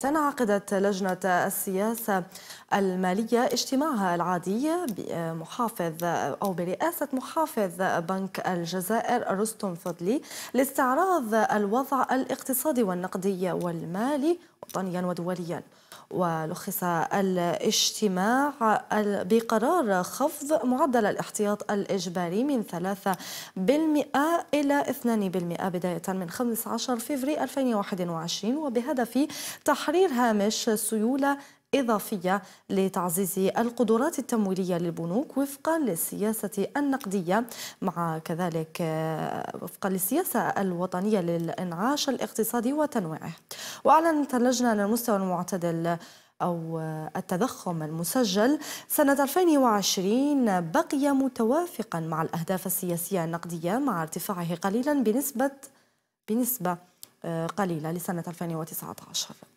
تنعقدت لجنة السياسة المالية اجتماعها العادي بمحافظ أو برئاسة محافظ بنك الجزائر رستم فضلي لاستعراض الوضع الاقتصادي والنقدي والمالي وطنيا ودوليا ولخص الاجتماع بقرار خفض معدل الاحتياط الإجباري من 3% إلى 2% بداية من 15 فبراير 2021 وبهدف تحرير هامش سيولة إضافية لتعزيز القدرات التمويلية للبنوك وفقا للسياسة النقدية مع كذلك آه، وفقا للسياسة الوطنية للإنعاش الاقتصادي وتنويعه وأعلنت اللجنة أن المستوى المعتدل أو آه، التضخم المسجل سنة 2020 بقي متوافقا مع الأهداف السياسية النقدية مع ارتفاعه قليلا بنسبة بنسبة آه، قليلة لسنة 2019